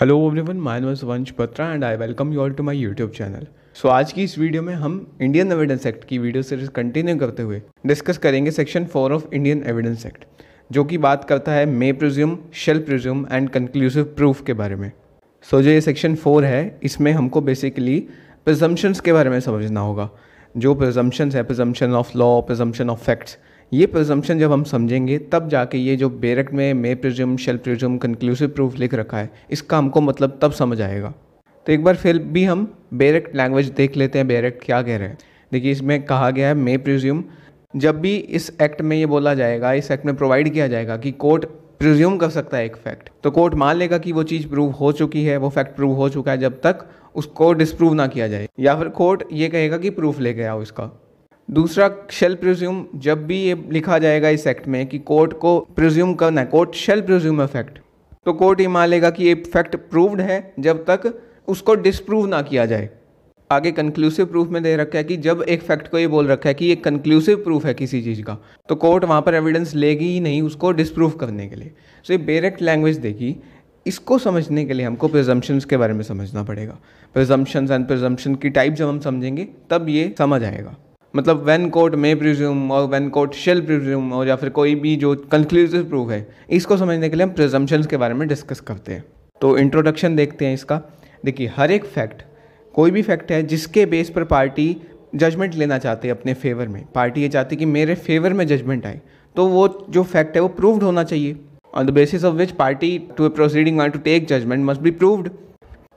hello everyone my name is Vansh Patra and I welcome you all to my YouTube channel so आज की इस video में हम Indian evidence act की video series continue करते हुए डिस्कस करेंगे section four of Indian evidence act जो कि बात करता है may presume shall presume and conclusive proof के बारे में सो so, जो ये सेक्शन फोर है इसमें हमको बेसिकली प्रजम्पन्स के बारे में समझना होगा जो प्रजम्पन्स है presumption of law presumption of facts ये प्रजम्पन जब हम समझेंगे तब जाके ये जो बेरेक्ट में may presume shall presume conclusive proof लिख रखा है इसका हमको मतलब तब समझ आएगा तो एक बार फिर भी हम बेरेक्ट लैंग्वेज देख लेते हैं बेरेक्ट क्या कह रहे हैं देखिए इसमें कहा गया है मे प्रिज्यूम जब भी इस एक्ट में ये बोला जाएगा इस एक्ट में प्रोवाइड किया जाएगा कि कोर्ट प्रिज्यूम कर सकता है एक फैक्ट तो कोर्ट मान लेगा कि वो चीज़ प्रूव हो चुकी है वो फैक्ट प्रूव हो चुका है जब तक उसको डिसप्रूव ना किया जाए या फिर कोर्ट ये कहेगा कि प्रूफ लेके आओ इसका दूसरा शेल प्रिज्यूम जब भी ये लिखा जाएगा इस एक्ट में कि कोर्ट को प्रिज्यूम करना है court shall presume a fact तो कोर्ट ये मान लेगा कि ये फैक्ट प्रूव्ड है जब तक उसको डिसप्रूव ना किया जाए आगे कंक्लूसिव प्रूफ में दे रखा है कि जब एक फैक्ट को ये बोल रखा है कि ये कंक्लूसिव प्रूफ है किसी चीज़ का तो कोर्ट वहाँ पर एविडेंस लेगी ही नहीं उसको डिसप्रूव करने के लिए सो so, ये डायरेक्ट लैंग्वेज देगी इसको समझने के लिए हमको प्रिजम्पन्स के बारे में समझना पड़ेगा प्रिजम्पन्स एंड प्रिजम्पन की टाइप जब हम समझेंगे तब ये समझ आएगा मतलब वैन कोर्ट मे प्रिज्यूम और वैन कोर्ट शेल प्रिज्यूम और या फिर कोई भी जो कंक्लूसिव प्रूफ है इसको समझने के लिए हम प्रिजम्पन्स के बारे में डिस्कस करते हैं तो इंट्रोडक्शन देखते हैं इसका देखिए हर एक फैक्ट कोई भी फैक्ट है जिसके बेस पर पार्टी जजमेंट लेना चाहते हैं अपने फेवर में पार्टी ये चाहती है कि मेरे फेवर में जजमेंट आए तो वो जो फैक्ट है वो प्रूव्ड होना चाहिए on the basis of which party to a proceeding wait to take judgment must be proved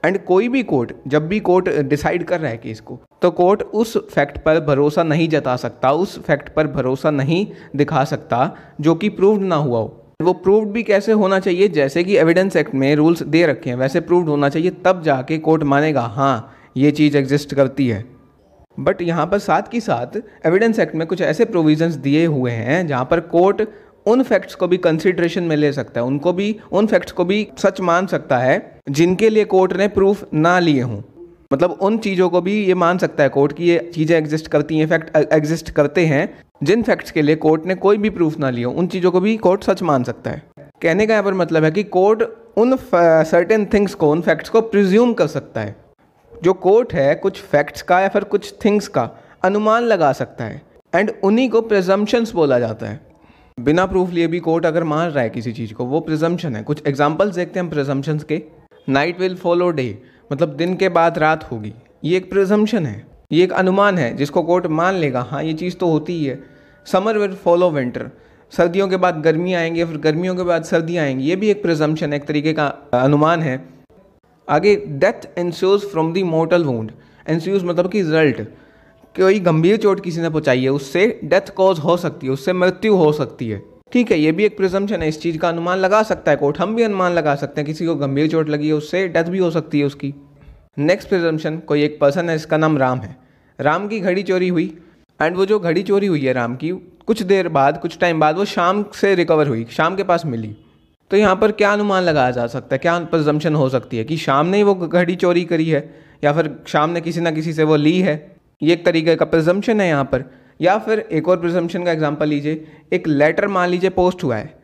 and कोई भी कोर्ट जब भी कोर्ट डिसाइड कर रहा है केस को तो कोर्ट उस फैक्ट पर भरोसा नहीं जता सकता उस फैक्ट पर भरोसा नहीं दिखा सकता जो कि प्रूव्ड ना हुआ हो वो प्रूव्ड भी कैसे होना चाहिए जैसे कि एविडेंस एक्ट में रूल्स दे रखे हैं वैसे प्रूव्ड होना चाहिए तब जाके कोर्ट मानेगा हाँ ये चीज़ एग्जिस्ट करती है बट यहाँ पर साथ ही साथ एविडेंस एक्ट में कुछ ऐसे प्रोविजंस दिए हुए हैं जहाँ पर कोर्ट उन फैक्ट्स को भी कंसिड्रेशन में ले सकता है उनको भी उन फैक्ट्स को भी सच मान सकता है जिनके लिए कोर्ट ने प्रूफ ना लिए हों मतलब उन चीज़ों को भी ये मान सकता है कोर्ट कि ये चीज़ें एग्जिस्ट करती हैं फैक्ट एग्जिस्ट करते हैं जिन फैक्ट्स के लिए कोर्ट ने कोई भी प्रूफ ना लिया उन चीज़ों को भी कोर्ट सच मान सकता है कहने का यहाँ पर मतलब है कि कोर्ट उन सर्टेन थिंग्स को उन फैक्ट्स को प्रिज्यूम कर सकता है जो कोर्ट है कुछ फैक्ट्स का या फिर कुछ थिंग्स का अनुमान लगा सकता है एंड उन्हीं को प्रेजम्पन्स बोला जाता है बिना प्रूफ लिए भी कोर्ट अगर मान रहा है किसी चीज़ को वो प्रिजम्पन है कुछ एग्जाम्पल्स देखते हैं हम प्रिजम्पशंस के नाइट विल फॉलो डे मतलब दिन के बाद रात होगी ये एक प्रिजम्पन है ये एक अनुमान है जिसको कोर्ट मान लेगा हाँ ये चीज़ तो होती ही है समर विल फॉलो विंटर सर्दियों के बाद गर्मी आएंगी फिर गर्मियों के बाद सर्दी आएंगी ये भी एक है एक तरीके का अनुमान है आगे death ensues from the mortal wound ensues मतलब कि रिजल्ट कोई गंभीर चोट किसी ने पहुंचाई है उससे डेथ कॉज हो सकती है उससे मृत्यु हो सकती है ठीक है ये भी एक प्रिजम्पशन है इस चीज़ का अनुमान लगा सकता है कोर्ट हम भी अनुमान लगा सकते हैं किसी को गंभीर चोट लगी है उससे डेथ भी हो सकती है उसकी नेक्स्ट प्रिजम्पशन कोई एक पर्सन है इसका नाम राम है राम की घड़ी चोरी हुई एंड वो जो घड़ी चोरी हुई है राम की कुछ देर बाद कुछ टाइम बाद वो शाम से रिकवर हुई शाम के पास मिली तो यहाँ पर क्या अनुमान लगाया जा सकता है क्या प्रजम्पन हो सकती है कि शाम ने वो घड़ी चोरी करी है या फिर शाम ने किसी ना किसी से वो ली है ये एक तरीके का प्रजम्पन है यहाँ पर या फिर एक और प्रजम्पन का एग्जाम्पल लीजिए एक लेटर मान लीजिए पोस्ट हुआ है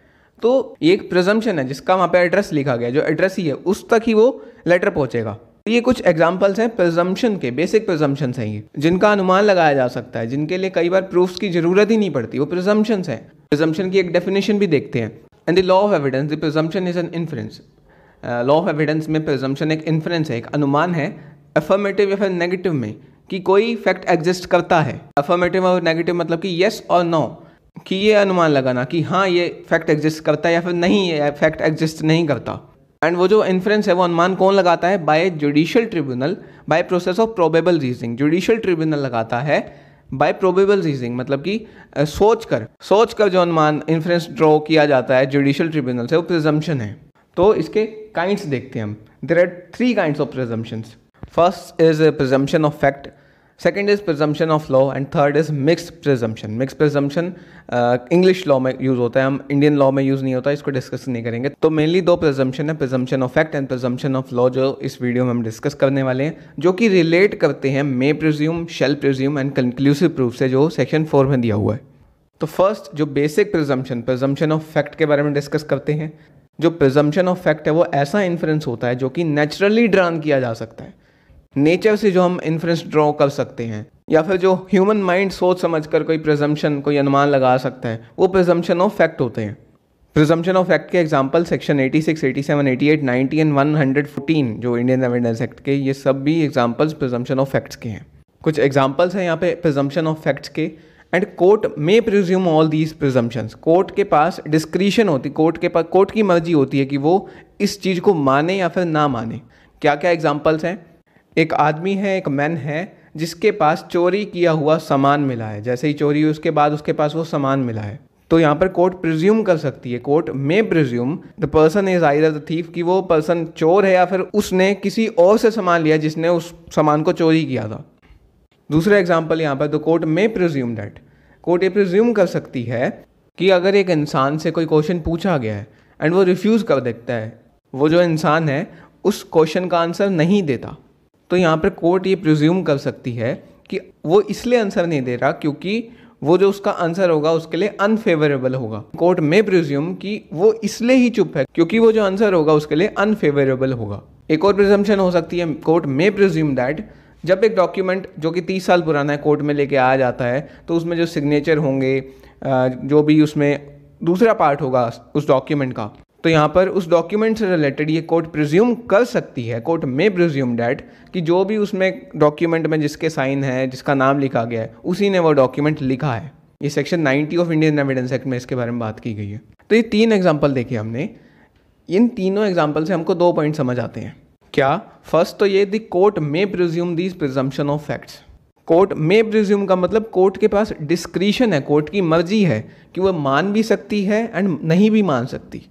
तो ये एक प्रजम्पन है जिसका वहाँ पर एड्रेस लिखा गया जो एड्रेस ही है उस तक ही वो लेटर पहुँचेगा तो ये कुछ एग्जाम्पल्स हैं प्रजम्पन के बेसिक प्रजम्पन्स हैं ये जिनका अनुमान लगाया जा सकता है जिनके लिए कई बार प्रूफ्स की जरूरत ही नहीं पड़ती वो प्रजम्पन्स हैं प्रजम्पन की एक डेफिनेशन भी देखते हैं and the law of evidence the presumption is an inference law of evidence में प्रजम्पन एक इन्फ्रेंस है एक अनुमान है एफर्मेटिव या फिर नेगेटिव में कि कोई फैक्ट एग्जिस्ट करता है अफर्मेटिव और नेगेटिव मतलब कि येस और नो कि ये अनुमान लगाना कि हाँ ये फैक्ट एग्जिस्ट करता है या फिर नहीं ये फैक्ट एग्जिस्ट नहीं करता एंड वो जो इन्फ्रेंस है वो अनुमान कौन लगाता है by judicial tribunal by process of probable reasoning judicial tribunal लगाता है बाय प्रोबेबल रीजनिंग मतलब कि सोच कर सोच कर जो अनुमान इन्फ्रेंस ड्रॉ किया जाता है जुडिशियल ट्रिब्यूनल से वो प्रिजम्पन है तो इसके काइंड्स देखते हैं हम there are three kinds of presumptions first is presumption of fact second is presumption of law and third is mix presumption mix presumption English law में यूज़ होता है हम इंडियन लॉ में यूज़ नहीं होता इसको डिस्कस नहीं करेंगे तो मेनली दो प्रजम्पन है presumption of fact and presumption of law जो इस वीडियो में हम डिस्कस करने वाले हैं जो कि रिलेट करते हैं may presume shall presume and conclusive proof से जो सेक्शन फोर में दिया हुआ है तो फर्स्ट जो basic presumption presumption of fact के बारे में डिस्कस करते हैं जो प्रजम्पन ऑफ फैक्ट है वो ऐसा इन्फ्रेंस होता है जो कि नेचुरली ड्रान किया जा सकता है नेचर से जो हम इन्फ्रेंस ड्रॉ कर सकते हैं या फिर जो ह्यूमन माइंड सोच समझ कर कोई प्रजम्पन कोई अनुमान लगा सकता है वो प्रजम्पन ऑफ फैक्ट होते हैं प्रजम्पन ऑफ फैक्ट के एग्जाम्पल सेक्शन 86, 87, 88, 90 एंड 114 जो इंडियन एविडेंस एक्ट के ये सब भी एग्जाम्पल्स प्रजम्पन ऑफ फैक्ट्स के हैं कुछ एग्जाम्पल्स हैं यहाँ पे प्रजम्पन ऑफ फैक्ट्स के and court may presume all these presumptions court के पास डिस्क्रिशन होती कोर्ट के पास कोर्ट की मर्जी होती है कि वो इस चीज़ को माने या फिर ना माने क्या क्या एग्जाम्पल्स हैं एक आदमी है एक मैन है जिसके पास चोरी किया हुआ सामान मिला है जैसे ही चोरी हुई उसके बाद उसके पास वो सामान मिला है तो यहाँ पर कोर्ट प्रिज्यूम कर सकती है court may presume the person is either the thief कि वो पर्सन चोर है या फिर उसने किसी और से सामान लिया जिसने उस सामान को चोरी किया था दूसरा एग्जाम्पल यहाँ पर the court may presume that court ये प्रिज्यूम कर सकती है कि अगर एक इंसान से कोई क्वेश्चन पूछा गया है एंड वो रिफ्यूज़ कर देता है वो जो इंसान है उस क्वेश्चन का आंसर नहीं देता तो यहाँ पर कोर्ट ये प्रिज्यूम कर सकती है कि वो इसलिए आंसर नहीं दे रहा क्योंकि वो जो उसका आंसर होगा उसके लिए अनफेवरेबल होगा कोर्ट में प्रिज्यूम कि वो इसलिए ही चुप है क्योंकि वो जो आंसर होगा उसके लिए अनफेवरेबल होगा एक और प्रिजम्पन हो सकती है कोर्ट में प्रिज्यूम दैट जब एक डॉक्यूमेंट जो कि तीस साल पुराना है कोर्ट में लेके आया जाता है तो उसमें जो सिग्नेचर होंगे जो भी उसमें दूसरा पार्ट होगा उस डॉक्यूमेंट का तो यहाँ पर उस डॉक्यूमेंट से रिलेटेड ये कोर्ट प्रिज्यूम कर सकती है कोर्ट में प्रिज्यूम डैट कि जो भी उसमें डॉक्यूमेंट में जिसके साइन है जिसका नाम लिखा गया है उसी ने वो डॉक्यूमेंट लिखा है ये section 90 of Indian evidence act में इसके बारे में बात की गई है तो ये तीन एग्जाम्पल देखे हमने इन तीनों एग्जाम्पल से हमको दो पॉइंट समझ आते हैं क्या फर्स्ट तो ये the court may presume these presumption of facts court may presume का मतलब कोर्ट के पास डिस्क्रिशन है कोर्ट की मर्जी है कि वह मान भी सकती है एंड नहीं भी मान सकती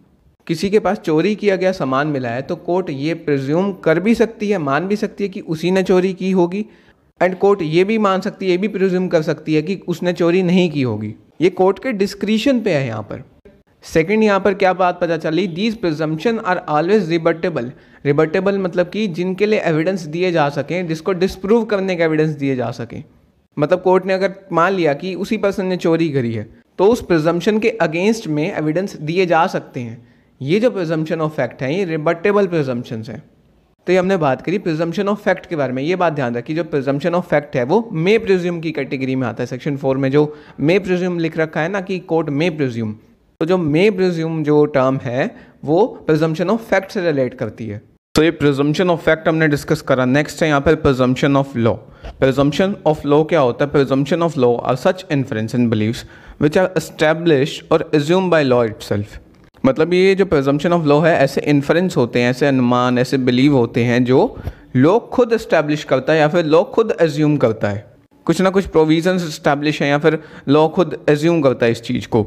किसी के पास चोरी किया गया सामान मिला है तो कोर्ट ये प्रिज्यूम कर भी सकती है मान भी सकती है कि उसी ने चोरी की होगी एंड कोर्ट ये भी मान सकती है ये भी प्रिज्यूम कर सकती है कि उसने चोरी नहीं की होगी ये कोर्ट के डिस्क्रिशन पे है यहाँ पर सेकंड यहाँ पर क्या बात पता चली these presumption are always rebuttable rebuttable मतलब कि जिनके लिए एविडेंस दिए जा सकें जिसको डिस्प्रूव करने के एविडेंस दिए जा सकें मतलब कोर्ट ने अगर मान लिया कि उसी पर्सन ने चोरी करी है तो उस प्रिजम्पन के अगेंस्ट में एविडेंस दिए जा सकते हैं ये जो प्रिजम्पन ऑफ फैक्ट है ये रिबटेबल प्रिजम्पन्स हैं तो ये हमने बात करी प्रिजम्पन ऑफ फैक्ट के बारे में ये बात ध्यान रखिए जो प्रिजम्पन ऑफ फैक्ट है वो मे प्रिज्यूम की कैटेगरी में आता है सेक्शन फोर में जो मे प्रिज्यूम लिख रखा है ना कि कोर्ट मे प्रिज्यूम तो जो मे प्रिज्यूम जो टर्म है वो प्रिजम्पन ऑफ फैक्ट से रिलेट करती है तो ये प्रिजम्पन ऑफ फैक्ट हमने डिस्कस करा नेक्स्ट है यहाँ पर presumption of law presumption of law क्या होता है presumption of law are such inference and believes which are establish और assume by law itself मतलब ये जो प्रजम्पन ऑफ लॉ है ऐसे इन्फ्रेंस होते हैं ऐसे अनुमान ऐसे बिलीव होते हैं जो लोग खुद इस्टेब्लिश करता है या फिर लोग खुद एज्यूम करता है कुछ ना कुछ प्रोविजन इस्टेब्लिश हैं या फिर लॉ खुद एज्यूम करता है इस चीज़ को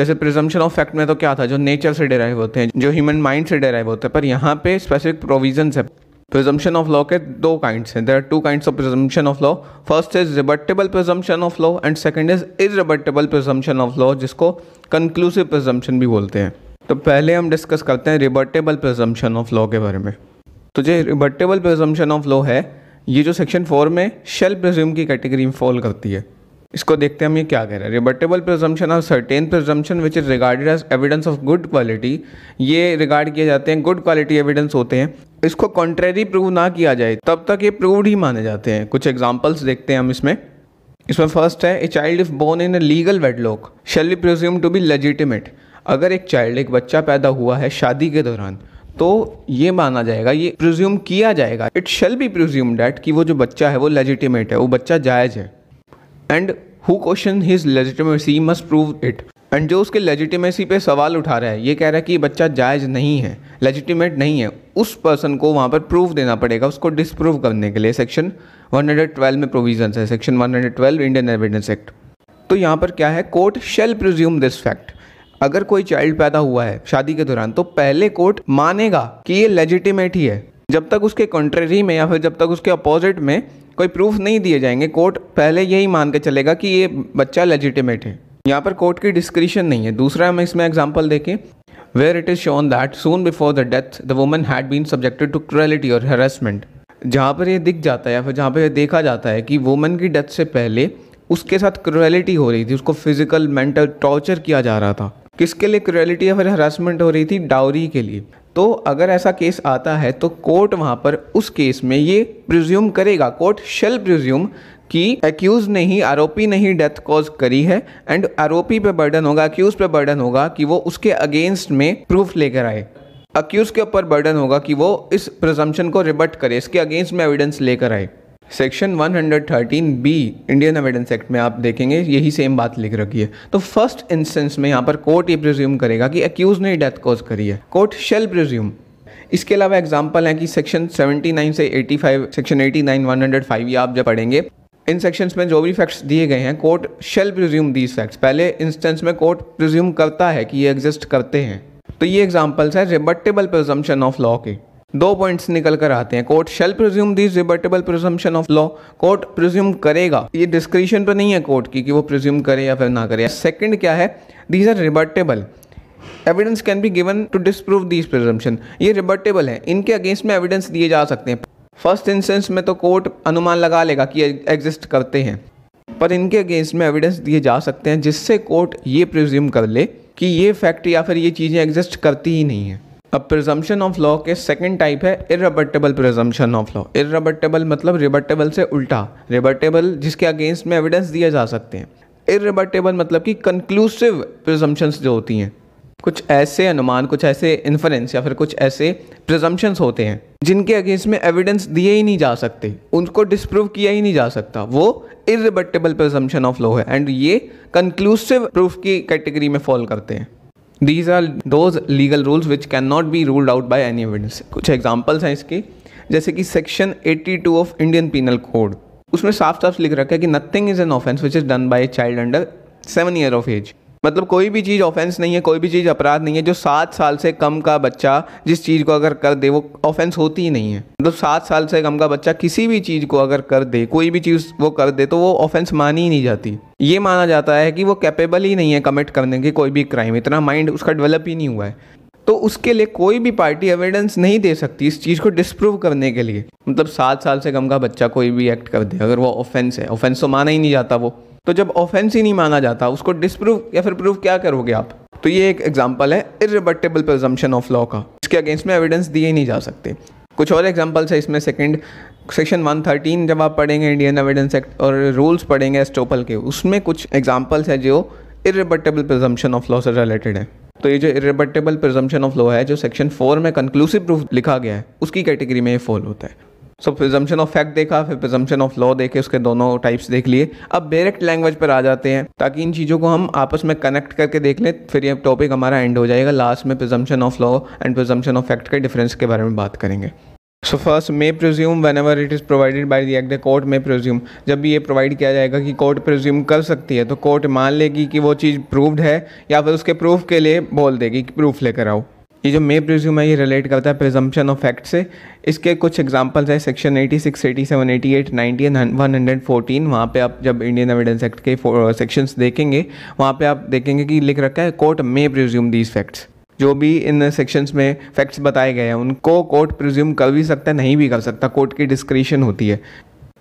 जैसे प्रिजम्पन ऑफ फैक्ट में तो क्या था जो नेचर से डेराइव होते हैं जो ह्यूमन माइंड से डेराइव होते हैं पर यहाँ पे स्पेसिफिक प्रोविजन है प्रिजम्पन ऑफ लॉ के दो काइंड्स हैं there are two kinds of presumption of law first is rebuttable presumption of law and second is is rebuttable presumption of law जिसको कंक्लूसिव प्रिजम्पन भी बोलते हैं तो पहले हम डिस्कस करते हैं रिबर्टेबल प्रजम्पशन ऑफ लॉ के बारे में तो जो रिबर्टेबल प्रजम्पशन ऑफ लॉ है ये जो सेक्शन फोर में शेल प्रज्यूम की कैटेगरी में फॉल करती है इसको देखते हैं हम ये क्या कह रहे हैं रिबर्टेबल प्रजम्पशन और certain presumption which is regarded as evidence of good quality ये रिगार्ड किए जाते हैं गुड क्वालिटी एविडेंस होते हैं इसको कॉन्ट्रेरी प्रूव ना किया जाए तब तक ये प्रूवड ही माने जाते हैं कुछ एग्जाम्पल्स देखते हैं हम इसमें इसमें फर्स्ट है a child if born in a legal wedlock shall be presume to be legitimate अगर एक चाइल्ड एक बच्चा पैदा हुआ है शादी के दौरान तो ये माना जाएगा ये प्रिज्यूम किया जाएगा it shall be presume that कि वो जो बच्चा है वो लेजिटिमेट है वो बच्चा जायज़ है and who question his legitimacy must prove it and जो उसके लेजिटिमेसी पे सवाल उठा रहा है ये कह रहा है कि बच्चा जायज़ नहीं है लेजिटिमेट नहीं है उस पर्सन को वहाँ पर प्रूफ देना पड़ेगा उसको डिसप्रूव करने के लिए सेक्शन 112 में प्रोविजन है सेक्शन 112 इंडियन एविडेंस एक्ट तो यहाँ पर क्या है court shall presume this fact अगर कोई चाइल्ड पैदा हुआ है शादी के दौरान तो पहले कोर्ट मानेगा कि ये लेजिटिमेट ही है जब तक उसके कंट्रेरी में या फिर जब तक उसके अपोजिट में कोई प्रूफ नहीं दिए जाएंगे कोर्ट पहले यही मान के चलेगा कि ये बच्चा लेजिटिमेट है यहाँ पर कोर्ट की डिस्क्रिशन नहीं है दूसरा हम इसमें एग्जाम्पल देखें where it is shown that soon before the death the woman had been subjected to cruelty और हेरासमेंट जहाँ पर ये दिख जाता है या फिर जहाँ पर यह देखा जाता है कि वुमन की डेथ से पहले उसके साथ क्रुएलिटी हो रही थी उसको फिजिकल मेंटल टॉर्चर किया जा रहा था किसके लिए क्रेलिटी या फिर हरासमेंट हो रही थी डाउरी के लिए तो अगर ऐसा केस आता है तो कोर्ट वहाँ पर उस केस में ये प्रिज्यूम करेगा कोर्ट शेल प्रिज्यूम कि एक्यूज ने ही आरोपी ने ही डेथ कॉज करी है एंड आरोपी पे बर्डन होगा अक्यूज पे बर्डन होगा कि वो उसके अगेंस्ट में प्रूफ लेकर आए अक्यूज के ऊपर बर्डन होगा कि वो इस प्रजम्पन को रिबर्ट करे इसके अगेंस्ट में एविडेंस लेकर आए section 113 B Indian evidence act में आप देखेंगे यही सेम बात लिख रखी है तो फर्स्ट इंस्टेंस में यहाँ पर कोर्ट ये प्रिज्यूम करेगा कि अक्यूज ने डेथ कॉज करी है कोर्ट शेल प्रिज्यूम इसके अलावा एग्जाम्पल है कि सेक्शन 79 से 85 सेक्शन 89 105 ये आप जब पढ़ेंगे इन सेक्शंस में जो भी फैक्ट्स दिए गए हैं court shall presume these facts पहले इंस्टेंस में कोर्ट प्रिज्यूम करता है कि ये एग्जिस्ट करते हैं तो ये एग्जाम्पल्स है रिबटेबल प्रजम्पन ऑफ लॉ के दो पॉइंट्स निकल कर आते हैं court shall presume this rebuttable presumption of law court presume करेगा ये डिस्क्रिप्शन पर तो नहीं है कोर्ट की कि वो प्रिज्यूम करे या फिर ना करे सेकंड क्या है these are rebuttable evidence can be given to disprove these presumption ये रिबर्टेबल है इनके अगेंस्ट में एविडेंस दिए जा सकते हैं फर्स्ट इंस्टेंस में तो कोर्ट अनुमान लगा लेगा कि एग्जिस्ट करते हैं पर इनके अगेंस्ट में एविडेंस दिए जा सकते हैं जिससे कोर्ट ये प्रिज्यूम कर ले कि ये फैक्ट या फिर ये चीज़ें एग्जिस्ट करती ही नहीं है अब प्रिजम्पशन ऑफ लॉ के सेकेंड टाइप है इरबटेबल प्रजम्पन ऑफ लॉ इरबटेबल मतलब रिबटेबल से उल्टा रिबटेबल जिसके अगेंस्ट में एविडेंस दिए जा सकते हैं इरबटेबल मतलब कि कंक्लूसिव प्रजम्पन्स जो होती हैं कुछ ऐसे अनुमान कुछ ऐसे इन्फ्लेंस या फिर कुछ ऐसे प्रिजम्पन्स होते हैं जिनके अगेंस्ट में एविडेंस दिए ही नहीं जा सकते उनको डिस्प्रूव किया ही नहीं जा सकता वो इरिबटेबल प्रिजम्पशन ऑफ लॉ है एंड ये कंक्लूसिव प्रूफ की कैटेगरी में फॉल करते हैं these are those legal rules which can not be ruled out by any evidence कुछ एग्जाम्पल्स हैं इसके जैसे कि section 82 of Indian penal code उसमें साफ साफ लिख रखा है कि nothing is an offence which is done by a child under seven year of age मतलब कोई भी चीज़ ऑफेंस नहीं है कोई भी चीज़ अपराध नहीं है जो सात साल से कम का बच्चा जिस चीज़ को अगर कर दे वो ऑफेंस होती ही नहीं है मतलब सात साल से कम का बच्चा किसी भी चीज़ को अगर कर दे कोई भी चीज़ वो कर दे तो वो ऑफेंस मानी ही नहीं जाती ये माना जाता है कि वो कैपेबल ही नहीं है कमिट करने की कोई भी क्राइम इतना माइंड उसका डेवलप ही नहीं हुआ है तो उसके लिए कोई भी पार्टी एविडेंस नहीं दे सकती इस चीज़ को डिस्प्रूव करने के लिए मतलब सात साल से कम का बच्चा कोई भी एक्ट कर दे अगर वो ऑफेंस है ऑफेंस तो माना ही नहीं जाता वो तो जब ऑफेंस ही नहीं माना जाता उसको डिसप्रूव या फिर प्रूव क्या करोगे आप तो ये एक एग्जाम्पल है इरिबटेबल प्रजम्पन ऑफ लॉ का इसके अगेंस्ट में एविडेंस दिए नहीं जा सकते कुछ और एग्जाम्पल्स है इसमें सेकंड सेक्शन 113 जब आप पढ़ेंगे इंडियन एविडेंस एक्ट और रूल्स पढ़ेंगे एस्टोपल के उसमें कुछ एग्जाम्पल्स है जो इरिबटेबल प्रजम्पन ऑफ लॉ से रिलेटेड है तो ये जो इरिबटेबल प्रजम्पन ऑफ लॉ है जो सेक्शन फोर में कंक्लूसिव प्रूफ लिखा गया है उसकी कैटेगरी में ये फॉल होता है सो प्रिजम्पन ऑफ फैक्ट देखा फिर प्रिजम्पन ऑफ लॉ देखे उसके दोनों टाइप्स देख लिए अब डायरेक्ट लैंग्वेज पर आ जाते हैं ताकि इन चीज़ों को हम आपस में कनेक्ट करके देख लें फिर ये टॉपिक हमारा एंड हो जाएगा लास्ट में presumption of law and presumption of fact के डिफरेंस के बारे में बात करेंगे so first may presume whenever it is provided by the act the court may presume जब भी ये प्रोवाइड किया जाएगा कि कोर्ट प्रज्यूम कर सकती है तो कोर्ट मान लेगी कि वो चीज़ प्रूव्ड है या फिर उसके प्रूफ के लिए बोल देगी कि प्रूफ लेकर आओ ये जो मे प्रिज्यूम है ये रिलेट करता है प्रिजम्पन ऑफ फैक्ट से इसके कुछ एग्जाम्पल्स है सेक्शन 86, 87, 88, 90 एंड 114 वहाँ पे आप जब इंडियन एविडेंस एक्ट के सेक्शंस uh, देखेंगे वहाँ पे आप देखेंगे कि लिख रखा है court may presume these facts जो भी इन सेक्शंस में फैक्ट्स बताए गए हैं उनको कोर्ट प्रिज्यूम कर भी सकता है नहीं भी कर सकता कोर्ट की डिस्क्रिशन होती है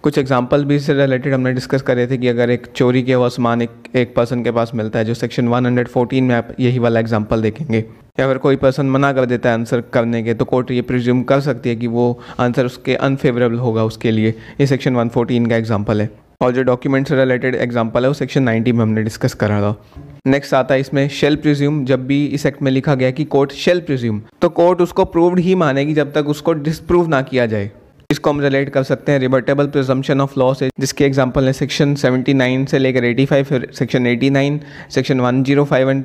कुछ एग्जाम्पल भी इससे रिलेटेड हमने डिस्कस करे थे कि अगर एक चोरी के हुआ सामान एक एक पर्सन के पास मिलता है जो सेक्शन 114 में आप यही वाला एग्जाम्पल देखेंगे या कोई पर्सन मना कर देता है आंसर करने के तो कोर्ट ये प्रिज्यूम कर सकती है कि वो आंसर उसके अनफेवरेबल होगा उसके लिए ये सेक्शन वन का एग्जाम्पल है और जो डॉक्यूमेंट से रिलेटेड एग्जाम्पल है वो सेक्शन नाइनटी में हमने डिस्कस करा था नेक्स्ट आता है इसमें शेल प्रिज्यूम जब भी इस एक्ट में लिखा गया कि कोर्ट शेल प्रिज्यूम तो कोर्ट उसको प्रूव्ड ही मानेगी जब तक उसको डिसप्रूव ना किया जाए इसको हम रिलेट कर सकते हैं रिवर्टेबल प्रिजम्पशन ऑफ लॉ से जिसके एग्जांपल है सेक्शन 79 से लेकर 85 फिर section 89 section 105 and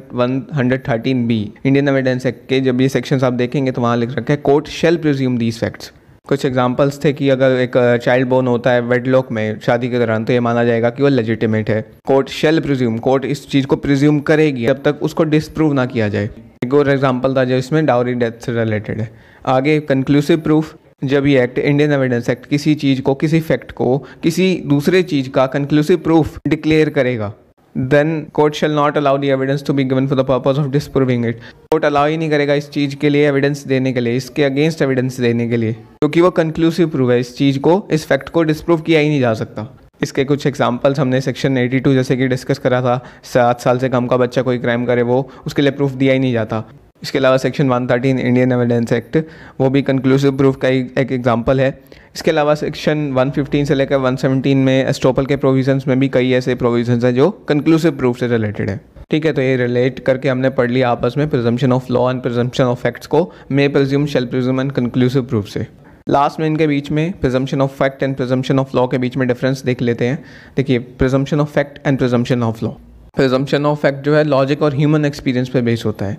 113 B Indian evidence act के जब ये सेक्शन आप देखेंगे तो वहाँ लिख रखा है court shall presume these facts कुछ एग्जांपल्स थे कि अगर एक चाइल्ड uh, बोर्न होता है वेडलॉक में शादी के दौरान तो ये माना जाएगा कि वो लेजिटिमेट है कोर्ट शेल प्रिज्यूम कोर्ट इस चीज़ को प्रिज्यूम करेगी जब तक उसको डिसप्रूव ना किया जाए एक और एग्जाम्पल था जो इसमें डाउरी डेथ से रिलेटेड है आगे कंक्लूसिव प्रूफ जब ये एक्ट इंडियन एविडेंस एक्ट किसी चीज़ को किसी फैक्ट को किसी दूसरे चीज़ का कंक्लूसिव प्रूफ डिक्लेयर करेगा then court shall not allow the evidence to be given for the purpose of disproving it court allow ही नहीं करेगा इस चीज़ के लिए एविडेंस देने के लिए इसके अगेंस्ट एविडेंस देने के लिए क्योंकि वो कंक्लूसिव प्रूफ है इस चीज़ को इस फैक्ट को डिस्प्रूव किया ही नहीं जा सकता इसके कुछ एग्जाम्पल्स हमने सेक्शन 82 जैसे कि डिस्कस करा था सात साल से कम का बच्चा कोई क्राइम करे वो उसके लिए प्रूफ दिया ही नहीं जाता इसके अलावा सेक्शन 113 इंडियन एविडेंस एक्ट वो भी कंक्लूसिव प्रूफ का एक एग्जाम्पल है इसके अलावा सेक्शन 115 से लेकर 117 में एस्टोपल के प्रोविजंस में भी कई ऐसे प्रोविजंस हैं जो कंक्लूसिव प्रूफ से रिलेटेड है ठीक है तो ये रिलेट करके हमने पढ़ लिया आपस में presumption of law and presumption of facts को may presume shall presume and conclusive proof से लास्ट में इनके बीच में presumption of fact and presumption of law के बीच में डिफरेंस देख लेते हैं देखिए presumption of fact and presumption of law presumption of fact जो है लॉजिक और ह्यूमन एक्सपीरियंस पे बेस होता है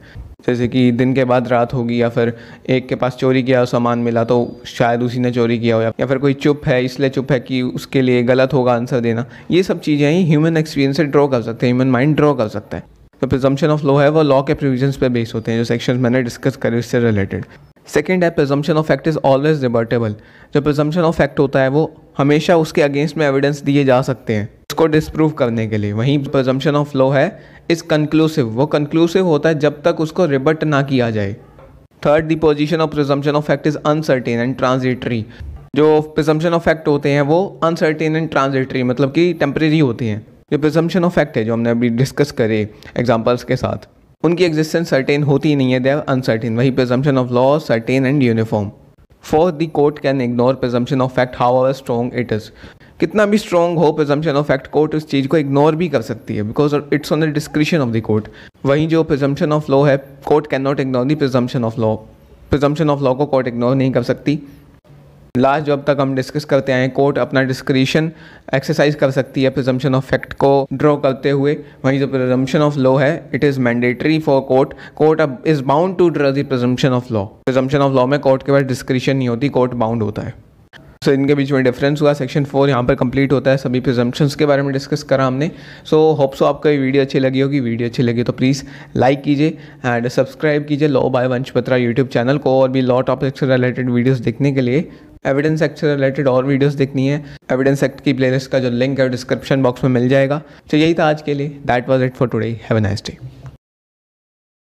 जैसे कि दिन के बाद रात होगी या फिर एक के पास चोरी किया सामान मिला तो शायद उसी ने चोरी किया हो या फिर कोई चुप है इसलिए चुप है कि उसके लिए गलत होगा आंसर देना ये सब चीज़ें ही ह्यूमन एक्सपीरियंस से ड्रॉ कर सकते हैं ह्यूमन माइंड ड्रॉ कर सकता है तो प्रजम्पन ऑफ लॉ है वो लॉ के प्रोविजन पर बेस होते हैं जो सेक्शन मैंने डिस्कस करे उससे रिलेटेड सेकेंड है presumption of fact is always rebuttable जो प्रजम्पन ऑफ फैक्ट होता है वो हमेशा उसके अगेंस्ट में एविडेंस दिए जा सकते हैं उसको डिस्प्रूव करने के लिए वहीं प्रजम्पन ऑफ लॉ है इस कंक्लूसिव वो कंक्लूसिव होता है जब तक उसको रिबर्ट ना किया जाए third the position of presumption of fact is uncertain and transitory जो प्रजम्पन ऑफ फैक्ट होते हैं वो अनसर्टेन एंड ट्रांजिटरी मतलब कि टेम्प्रेरी होती हैं जो प्रजम्पन ऑफ फैक्ट है जो हमने अभी डिस्कस करे एग्जाम्पल्स के साथ उनकी एग्जिस्टेंस सर्टेन होती ही नहीं है दे आर अनसर्टेन वही presumption of law certain and uniform fourth the court can ignore presumption of fact however strong it is कितना भी स्ट्रॉन्ग हो प्रजम्पन ऑफ फैक्ट कोर्ट उस चीज़ को इग्नोर भी कर सकती है because it's on the description of the court वहीं जो प्रजम्पन ऑफ लॉ है court can not ignore the presumption of law presumption of law को कोर्ट इग्नोर नहीं कर सकती लास्ट जो अब तक हम डिस्कस करते आए कोर्ट अपना डिस्क्रिशन एक्सरसाइज कर सकती है प्रजम्पन ऑफ फैक्ट को ड्रॉ करते हुए वहीं जो प्रजम्पन ऑफ लॉ है it is mandatory for court court अब is bound to draw the presumption of law presumption of law में कोर्ट के पास डिस्क्रिशन नहीं होती कोर्ट बाउंड होता है सो so, इनके बीच में डिफरेंस हुआ सेक्शन फोर यहाँ पर कंप्लीट होता है सभी प्रिजम्पन्स के बारे में डिस्कस करा हमने सो होप सो आपको ये वीडियो अच्छी लगी होगी वीडियो अच्छी लगी तो प्लीज़ लाइक कीजिए एंड सब्सक्राइब कीजिए law by Vansh Patra YouTube channel को और भी लॉ टॉपिक्स से रिलेटेड वीडियोज़ देखने के लिए एविडेंस एक्ट से रिलेटेड और वीडियोस देखनी है एविडेंस एक्ट की प्लेलिस्ट का जो लिंक है डिस्क्रिप्शन बॉक्स में मिल जाएगा तो यही था आज के लिए that was it for today have a nice day